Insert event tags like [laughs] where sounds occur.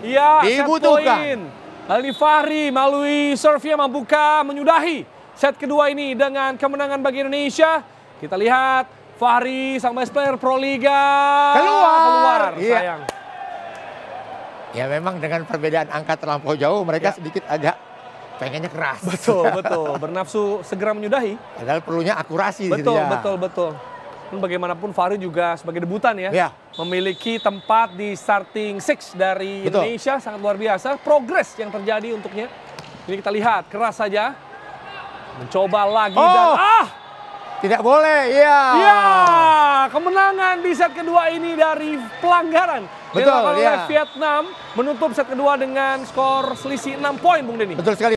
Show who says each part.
Speaker 1: Iya, dibutuhkan. Aldi Fahri melalui serve membuka menyudahi set kedua ini dengan kemenangan bagi Indonesia. Kita lihat Fahri sang
Speaker 2: best player Pro Liga
Speaker 1: keluar, keluar iya. sayang.
Speaker 2: Ya memang dengan perbedaan angka terlampau jauh mereka ya. sedikit agak pengennya keras. Betul, [laughs] betul.
Speaker 1: Bernafsu segera menyudahi. Padahal perlunya akurasi. Ya. Betul, betul, betul bagaimanapun Fahri juga sebagai debutan ya, ya. memiliki tempat di starting six dari Betul. Indonesia sangat luar biasa. Progres yang terjadi untuknya. Ini kita lihat keras saja, mencoba lagi oh. dan ah tidak boleh, iya. Iya, kemenangan di set kedua ini dari pelanggaran. Betul, ya. Vietnam menutup set kedua dengan skor selisih 6 poin, Bung Deni. Betul sekali.